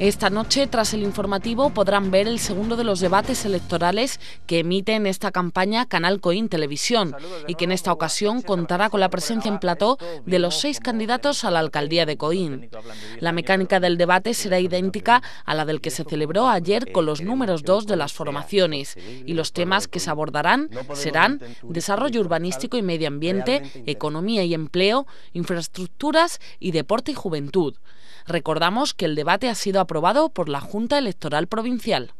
Esta noche, tras el informativo, podrán ver el segundo de los debates electorales que emite en esta campaña Canal Coín Televisión y que en esta ocasión contará con la presencia en plató de los seis candidatos a la alcaldía de Coín. La mecánica del debate será idéntica a la del que se celebró ayer eh, con los eh, números dos de las formaciones y los temas que se abordarán serán desarrollo urbanístico y medio ambiente, economía y empleo, infraestructuras y deporte y juventud. Recordamos que el debate ha sido aprobado por la Junta Electoral Provincial.